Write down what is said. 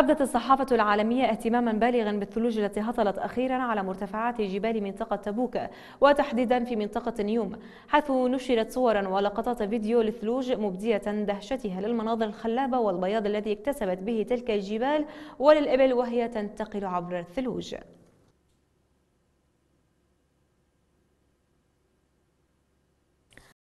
أبدت الصحافة العالمية اهتماما بالغا بالثلوج التي هطلت أخيرا على مرتفعات جبال منطقة تبوك وتحديدا في منطقة نيوم حيث نشرت صورا ولقطات فيديو للثلوج مبدية دهشتها للمناظر الخلابة والبياض الذي اكتسبت به تلك الجبال وللإبل وهي تنتقل عبر الثلوج